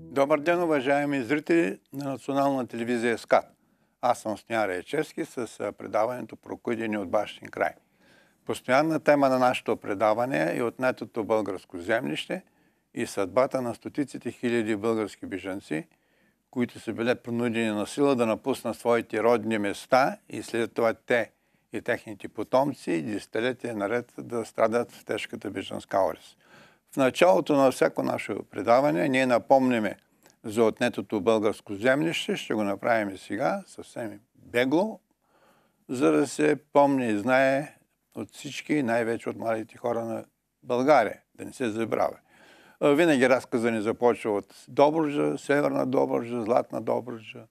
Добър ден, уважаеми зрители на национална телевизия СКАТ. Аз съм Стоян Речевски с предаването Прокудени от бащин край. Постоянна тема на нашето предаване е отнетото българско землище и съдбата на стотиците хиляди български бежанци, които са били принудени на сила да напуснат своите родни места и след това те и техните потомци десетилетия наред да страдат в тежката бежанска орес. В началото на всяко наше предаване ние напомняме за отнетото българско землище. Ще го направим и сега, съвсем бегло, за да се помни и знае от всички, най-вече от младите хора на България, да не се забравя. Винаги разказа ни започва от Добруджа, Северна Добруджа, Златна Добруджа,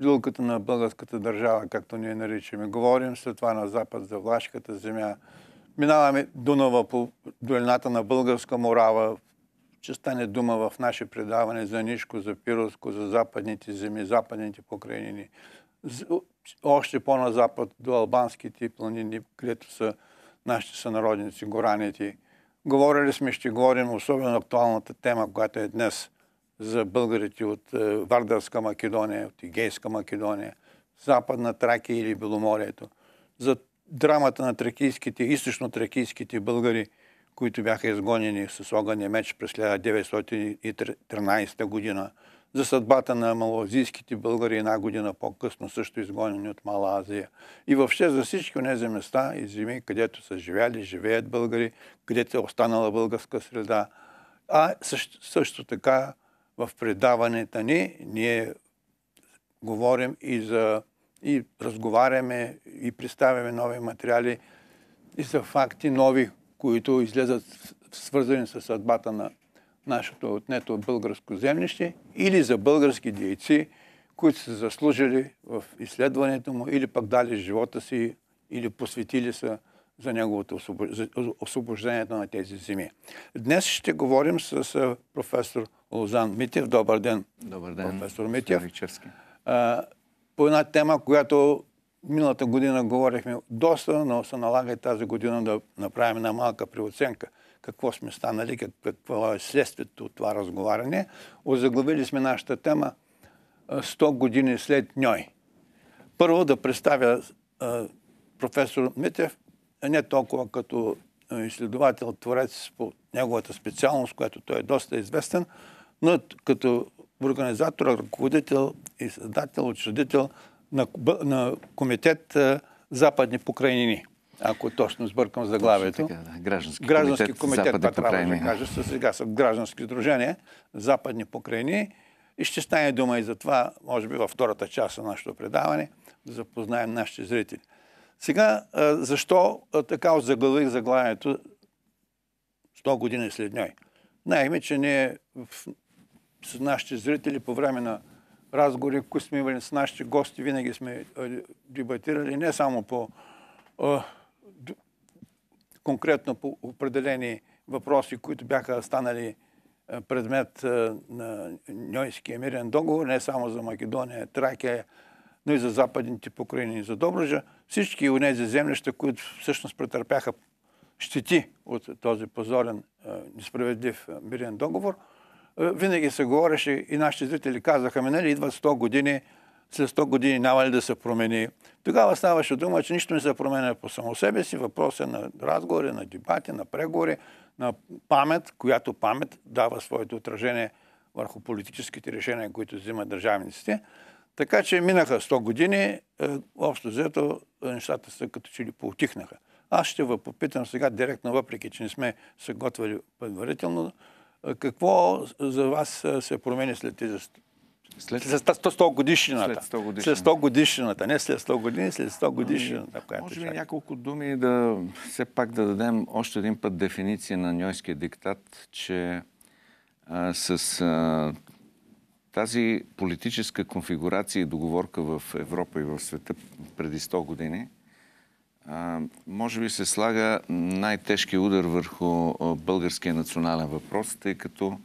жилката на българската държава, както ние наричаме. Говорим след това на запад за Влашката земя, Минаваме Дунава по долината на Българска морава. Ще стане дума в наше предаване за Нишко, за Пировско, за западните земи, западните покрайнини. Още по назапад до албанските планини, където са нашите сънародници, гораните. Говорили сме, ще говорим особено актуалната тема, която е днес за българите от е, Вардарска Македония, от Игейска Македония, Западна Тракия или Беломорието. За драмата на тракийските, източно-тракийските българи, които бяха изгонени с огъня меч през 1913 година, за съдбата на малазийските българи една година по-късно, също изгонени от Мала Азия. И въобще за всички тези места и земи, където са живяли, живеят българи, където е останала българска среда. А също, също така в предаването ни ние говорим и за и разговаряме и представяме нови материали и са факти нови, които излезат свързани с съдбата на нашето отнето българско землище или за български дейци, които са заслужили в изследването му или пък дали живота си или посветили са за неговото освобождението на тези земи. Днес ще говорим с професор Лозан Митев. Добър ден, Добър ден професор Митев. Добър по една тема, която миналата година говорихме доста, но се налага и тази година да направим една малка преоценка. Какво сме станали, какво е следствието от това разговаряне. Озаглавили сме нашата тема 100 години след Ньой. Първо да представя професор Митев, не толкова като изследовател, творец по неговата специалност, която той е доста известен, но като организатор, ръководител и създател, учредител на, на комитет Западни покрайнини. Ако точно сбъркам заглавието. Така, да. Граждански, граждански комитет, комитет Западни това трябва да кажа, са сега са граждански дружения, Западни покрайнини. И ще стане дума и за това, може би във втората част на нашето предаване, да запознаем нашите зрители. Сега, защо така заглавих заглавието 100 години след него? Най-ми, че ние в с нашите зрители по време на разговори, които сме имали с нашите гости, винаги сме е, дебатирали не само по а, е, конкретно по определени въпроси, които бяха станали е, предмет на Ньойския мирен договор, не само за Македония, Тракия, но и за западните покрайни за Добружа. Всички от тези землища, които всъщност претърпяха щети от този позорен, несправедлив мирен договор – е, винаги се говореше и нашите зрители казаха, ми, нали, идват 100 години, след 100 години няма ли да се промени. Тогава ставаше дума, че нищо не се променя по само себе си. Въпрос е на разговори, на дебати, на преговори, на памет, която памет дава своето отражение върху политическите решения, които взимат държавниците. Така че минаха 100 години, е, общо взето е, нещата са като че ли поутихнаха. Аз ще ви попитам сега директно, въпреки че не сме се готвили предварително, какво за вас се промени след тези след 100 годишнината. След 100 годишнината. Не след 100 години, след 100 ами, годишнината. Е може би няколко думи да все пак да дадем още един път дефиниция на ньойския диктат, че с а, тази политическа конфигурация и договорка в Европа и в света преди 100 години – може би се слага най-тежки удар върху българския национален въпрос, тъй като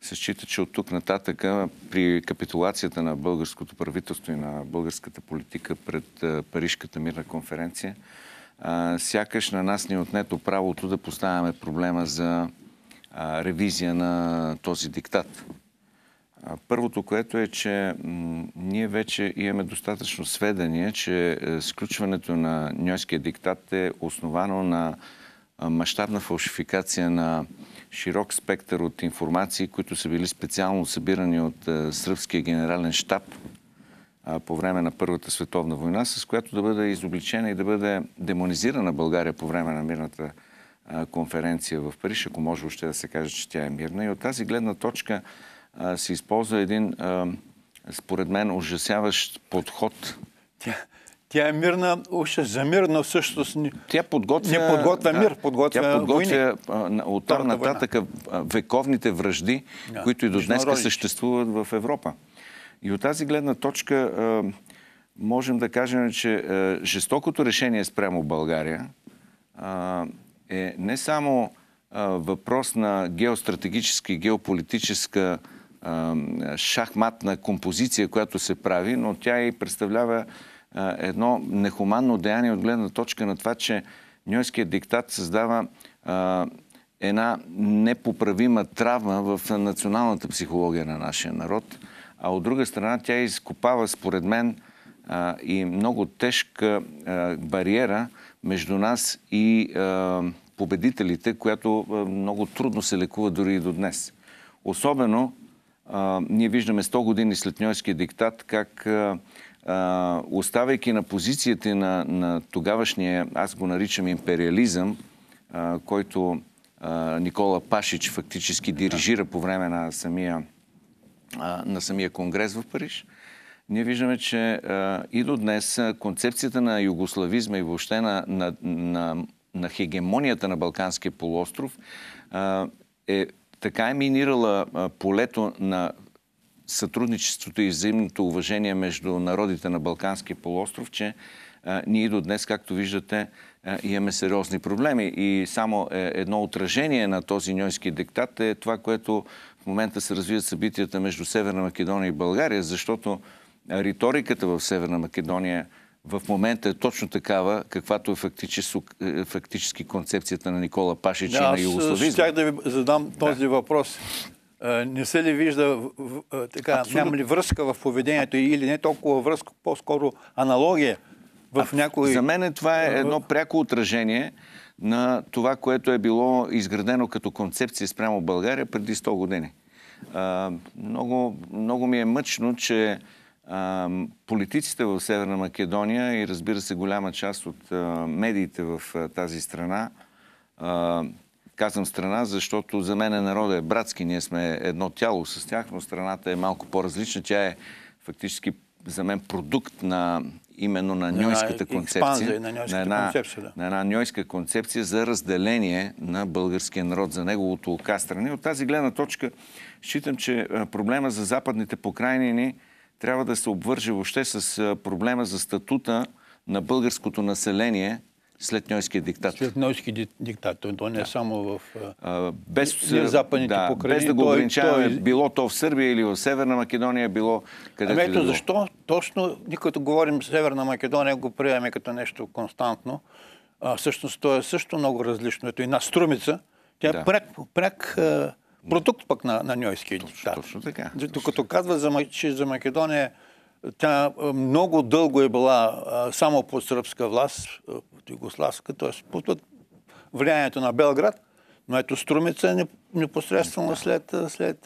се счита, че от тук нататъка при капитулацията на българското правителство и на българската политика пред Парижката мирна конференция, сякаш на нас ни е отнето правото да поставяме проблема за ревизия на този диктат. Първото, което е, че ние вече имаме достатъчно сведения, че е, сключването на ньойския диктат е основано на мащабна фалшификация на широк спектър от информации, които са били специално събирани от е, сръбския генерален штаб по време на Първата световна война, с която да бъде изобличена и да бъде демонизирана България по време на мирната конференция в Париж, ако може още да се каже, че тя е мирна. И от тази гледна точка се използва един, според мен, ужасяващ подход. Тя, тя е мирна, уша за мир, но всъщност тя подготвя, не подготвя мир, подготвя Тя подготвя войни. от там нататък вековните връжди, да, които и до днес съществуват в Европа. И от тази гледна точка можем да кажем, че жестокото решение спрямо България е не само въпрос на геостратегическа и геополитическа шахматна композиция, която се прави, но тя и представлява едно нехуманно деяние от гледна точка на това, че Ньойският диктат създава една непоправима травма в националната психология на нашия народ, а от друга страна тя изкопава, според мен, и много тежка бариера между нас и победителите, която много трудно се лекува дори и до днес. Особено а, ние виждаме 100 години след Ньойския диктат как а, оставайки на позициите на, на тогавашния, аз го наричам империализъм, а, който а, Никола Пашич фактически дирижира по време на самия, а, на самия конгрес в Париж, ние виждаме, че а, и до днес концепцията на югославизма и въобще на, на, на, на хегемонията на Балканския полуостров а, е така е минирала полето на сътрудничеството и взаимното уважение между народите на Балканския полуостров, че ние до днес, както виждате, имаме сериозни проблеми. И само е, едно отражение на този ньойски диктат е това, което в момента се развият събитията между Северна Македония и България, защото риториката в Северна Македония – в момента е точно такава, каквато е фактически, е, фактически концепцията на Никола Пашич да, и на Югославизма. Аз щях да ви задам този да. въпрос. Не се ли вижда така, няма ли връзка в поведението или не толкова връзка, по-скоро аналогия в а, някои... За мен това е едно пряко отражение на това, което е било изградено като концепция спрямо България преди 100 години. много, много ми е мъчно, че политиците в Северна Македония и разбира се голяма част от медиите в тази страна. Казвам страна, защото за мен е народът е братски. Ние сме едно тяло с тях, но страната е малко по-различна. Тя е фактически за мен продукт на именно на ньойската концепция. На, на, една, концепция на една ньойска концепция за разделение на българския народ, за неговото окастране. От тази гледна точка считам, че проблема за западните покрайнини ни трябва да се обвърже въобще с проблема за статута на българското население след Нойския диктат. След Нойски диктат. Той, не е да. само в а, без, не, западните да, покрайни. Без да го ограничаваме, той... било то в Сърбия или в Северна Македония, било където ами ето било. защо точно, ние като говорим Северна Македония, го приемаме като нещо константно. А, всъщност то е също много различно. Ето една струмица, тя е да. е пряк, пряк а, Продукт пък на, на Ньойския диктат. Точно, точно така. Докато казва, за, че за Македония тя много дълго е била а, само по сръбска власт, под югославска, т.е. под влиянието на Белград, но ето Струмица е непосредствено след, след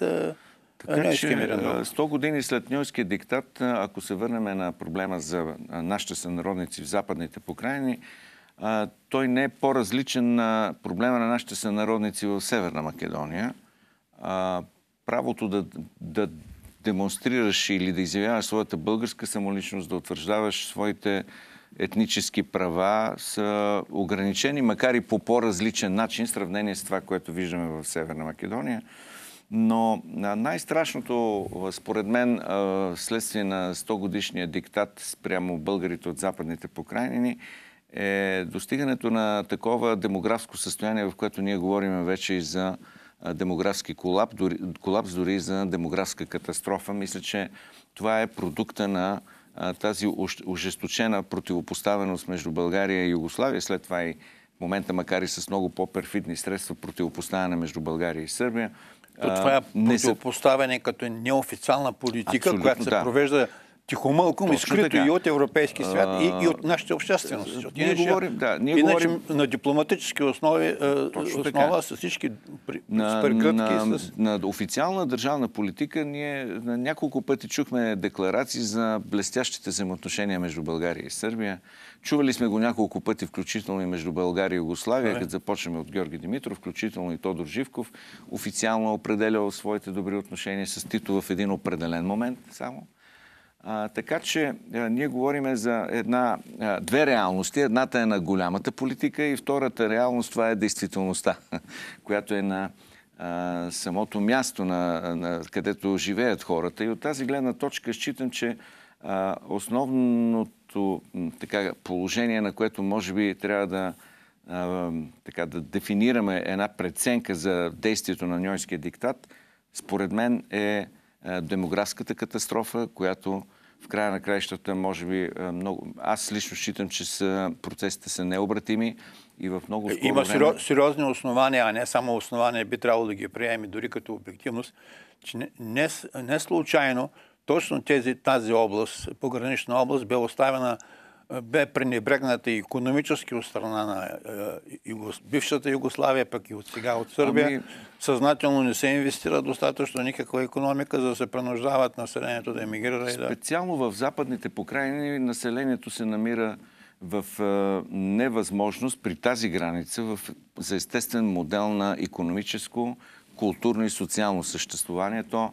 така 100 години след Ньойския диктат, ако се върнем на проблема за нашите сънародници в западните покрайни, той не е по-различен на проблема на нашите сънародници в Северна Македония а, правото да, да демонстрираш или да изявяваш своята българска самоличност, да утвърждаваш своите етнически права са ограничени, макар и по по-различен начин в сравнение с това, което виждаме в Северна Македония. Но най-страшното, според мен, следствие на 100 годишния диктат спрямо българите от западните покрайнини, е достигането на такова демографско състояние, в което ние говорим вече и за демографски колапс, дори, колапс, дори за демографска катастрофа. Мисля, че това е продукта на тази ожесточена противопоставеност между България и Югославия, след това и в момента, макар и с много по-перфидни средства, противопоставяне между България и Сърбия. То това е противопоставяне като неофициална политика, Абсолютно, която се да. провежда тихомълком Точно изкрито и от европейски свят, а... и, и от нашите общественост. ние иначе, говорим, да, ние иначе говорим... на дипломатически основи, Точно основа с всички при... на, с На, с... на официална държавна политика ние на няколко пъти чухме декларации за блестящите взаимоотношения между България и Сърбия. Чували сме го няколко пъти, включително и между България и Югославия, като започнем от Георги Димитров, включително и Тодор Живков, официално определял своите добри отношения с Тито в един определен момент само. А, така че а, ние говориме за една, а, две реалности. Едната е на голямата политика и втората реалност това е действителността, която е на а, самото място, на, на, където живеят хората. И от тази гледна точка считам, че а, основното така, положение, на което може би трябва да, а, така, да дефинираме една преценка за действието на ньойския диктат, според мен е демографската катастрофа, която в края на краищата, може би, е, много... Аз лично считам, че са, процесите са необратими и в много скоро Има време... сериозни основания, а не само основания, би трябвало да ги приеме дори като обективност, че не, не, не случайно точно тези, тази област, погранична област, бе оставена бе пренебрегната и економически от страна на е, бившата Югославия, пък и от сега от Сърбия. Ами... Съзнателно не се инвестира достатъчно никаква економика, за да се принуждават населението да емигрира. Специално да... в западните покрайни населението се намира в е, невъзможност при тази граница в, за естествен модел на економическо, културно и социално съществуване. То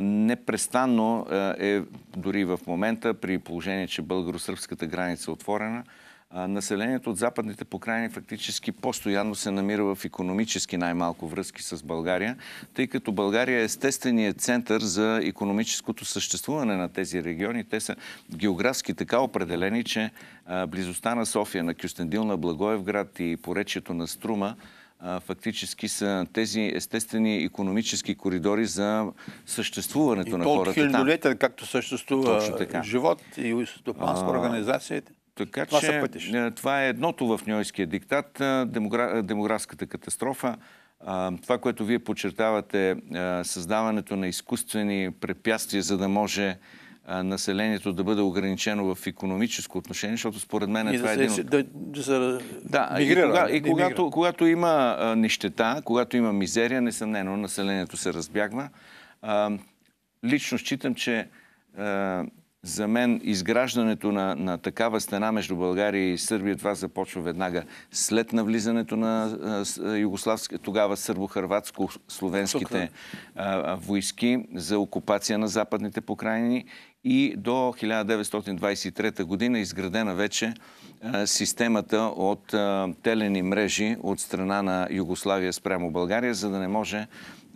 непрестанно е дори в момента, при положение, че българо-сръбската граница е отворена, населението от западните покрайни фактически постоянно се намира в економически най-малко връзки с България, тъй като България е естественият център за економическото съществуване на тези региони. Те са географски така определени, че близостта на София, на Кюстендил, на Благоевград и поречието на Струма – фактически са тези естествени економически коридори за съществуването и на хората. И хилядолетия, както съществува живот и стопанска организация. Така това че е, това е едното в Ньойския диктат, е, демогра... Е, демографската катастрофа. Това, което вие подчертавате, създаването на изкуствени препятствия, за да може населението да бъде ограничено в економическо отношение, защото според мен е това да е един от... Да, да, се... да мигрира, и, кога, и когато, когато има нищета, когато има мизерия, несъмнено населението се разбягва. А, лично считам, че а, за мен изграждането на, на такава стена между България и Сърбия, това започва веднага след навлизането на а, югославски, тогава сърбо хърватско словенските войски за окупация на западните покрайнини и до 1923 година изградена вече системата от телени мрежи от страна на Югославия спрямо България, за да не може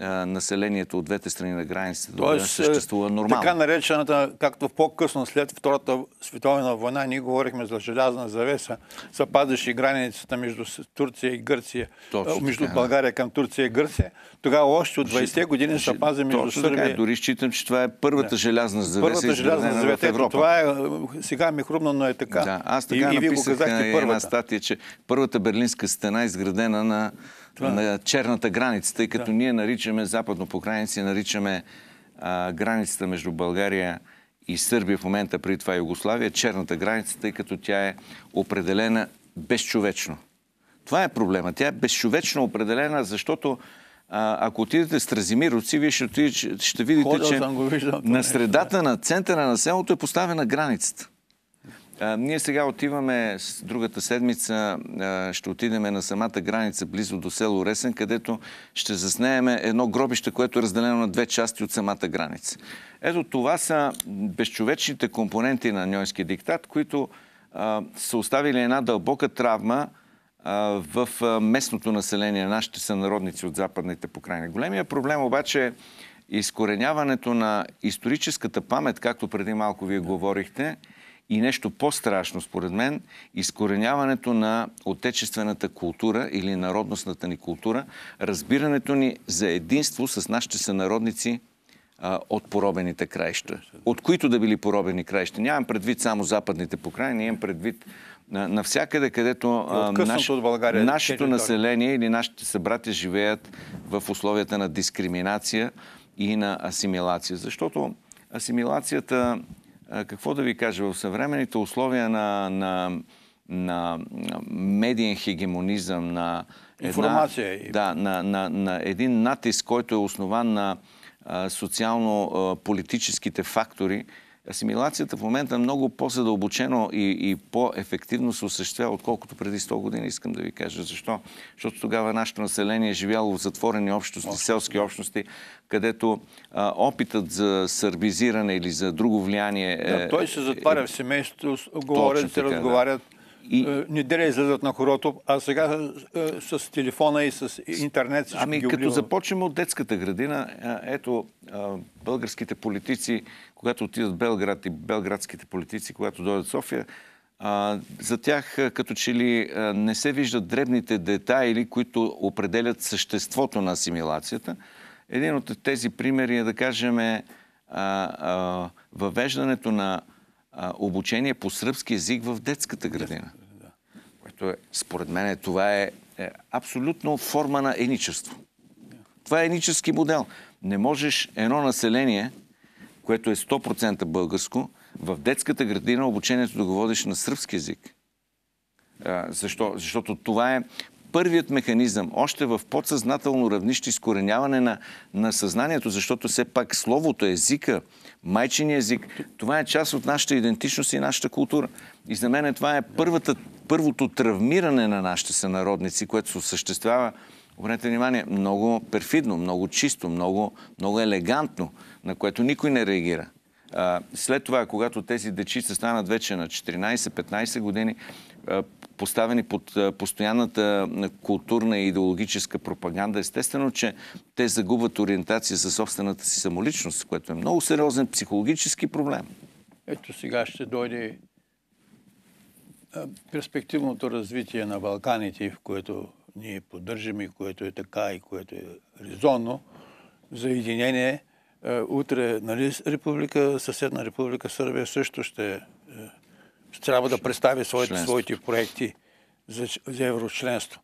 населението от двете страни на границата да съществува е, нормално. Така наречената, както по-късно след Втората световна война, ние говорихме за желязна завеса, се пазеше границата между Турция и Гърция, Точно между така, България към Турция и Гърция. Тогава още от 20-те значи, години се значи, пази между Точно е. Сърбия. Така, дори считам, че това е първата да. желязна завеса първата желязна завеса, в Европа. Това е, сега ми е хрумно, но е така. Да, аз така и, и ви го казахте първата. една статия, че първата берлинска стена е изградена на това... Е. на черната граница, тъй като да. ние наричаме западно по граници, наричаме а, границата между България и Сърбия в момента, при това Югославия, черната граница, тъй като тя е определена безчовечно. Това е проблема. Тя е безчовечно определена, защото а, ако отидете с Тразимировци, вие ще, отидете, ще видите, Ходил че го виждам, на средата, на центъра на селото е поставена границата ние сега отиваме с другата седмица, ще отидем на самата граница, близо до село Ресен, където ще заснееме едно гробище, което е разделено на две части от самата граница. Ето това са безчовечните компоненти на Ньойския диктат, които са оставили една дълбока травма в местното население, нашите сънародници от западните покрайни. Големия проблем обаче е изкореняването на историческата памет, както преди малко вие говорихте, и нещо по-страшно, според мен, изкореняването на отечествената култура или народностната ни култура, разбирането ни за единство с нашите сънародници а, от поробените краища, от които да били поробени краища. Нямам предвид само западните покрайни, имам предвид навсякъде, където а, наш, България, нашето територия. население или нашите събратя живеят в условията на дискриминация и на асимилация. Защото асимилацията какво да ви кажа, в съвременните условия на, на, на медиен хегемонизъм, на една, информация. Да, на, на, на един натиск, който е основан на социално-политическите фактори, асимилацията в момента е много по-задълбочено и, и по-ефективно се осъществява, отколкото преди 100 години, искам да ви кажа. Защо? Защото тогава нашето население е живяло в затворени общности, Може. селски общности, където а, опитът за сърбизиране или за друго влияние... Е, да, той се затваря е, в семейството, говорят, се разговарят. Да. И... Е, Неделя излизат на хорото, а сега е, с телефона и с интернет си Ами като започнем от детската градина, е, ето българските политици когато отидат Белград и белградските политици, когато дойдат в София, а, за тях като че ли а, не се виждат дребните детайли, които определят съществото на асимилацията. Един от тези примери е да кажем а, а, въвеждането на а, обучение по сръбски език в детската градина. Което е, според мен това е, е абсолютно форма на еничество. Това е енически модел. Не можеш едно население което е 100% българско, в детската градина обучението да го водиш на сръбски язик. Защо? Защото това е първият механизъм, още в подсъзнателно равнище изкореняване на, на съзнанието, защото все пак словото, езика, майчиния език, това е част от нашата идентичност и нашата култура. И за мен това е първата, първото травмиране на нашите сънародници, което се осъществява, обърнете внимание, много перфидно, много чисто, много, много елегантно на което никой не реагира. А, след това, когато тези дечица станат вече на 14-15 години, а, поставени под а, постоянната културна и идеологическа пропаганда, естествено, че те загубват ориентация за собствената си самоличност, което е много сериозен психологически проблем. Ето сега ще дойде перспективното развитие на Балканите, в което ние поддържаме, което е така и което е резонно, за единение е, утре нали, република, съседна република Сърбия също ще, е, трябва да представи своите, своите проекти за, за еврочленство.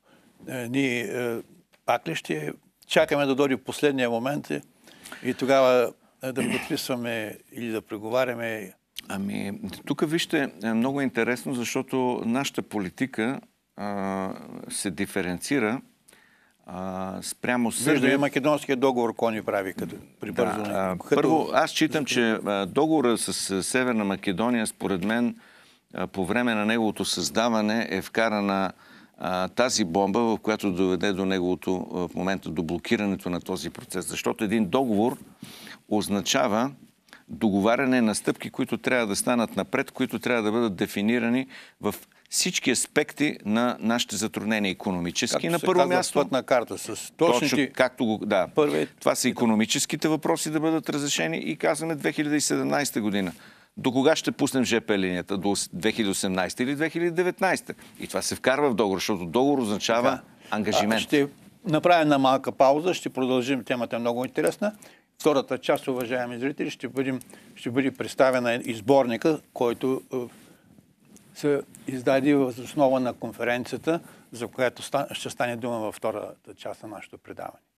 Е, ние пак ли ще чакаме да дойде последния момент и, и тогава да подписваме или да преговаряме? Ами, тук вижте, е много интересно, защото нашата политика а, се диференцира а, спрямо Сърбия... Виждаме македонския договор, ни прави като прибързване. Да, като... Първо, аз читам, че договора с Северна Македония, според мен, по време на неговото създаване е вкарана а, тази бомба, в която доведе до неговото, в момента, до блокирането на този процес. Защото един договор означава договаряне на стъпки, които трябва да станат напред, които трябва да бъдат дефинирани в всички аспекти на нашите затруднения економически. Както на първо място. Пътна карта с точните... Точно, както го, да. Това са економическите въпроси да бъдат разрешени и казваме 2017 година. До кога ще пуснем ЖП линията? До 2018 или 2019? И това се вкарва в договор, защото договор означава така. ангажимент. А, ще направим една малка пауза, ще продължим. Темата е много интересна. Втората част, уважаеми зрители, ще, бъдем, ще бъде представена изборника, който е, се издаде въз основа на конференцията, за която ще стане дума във втората част на нашето предаване.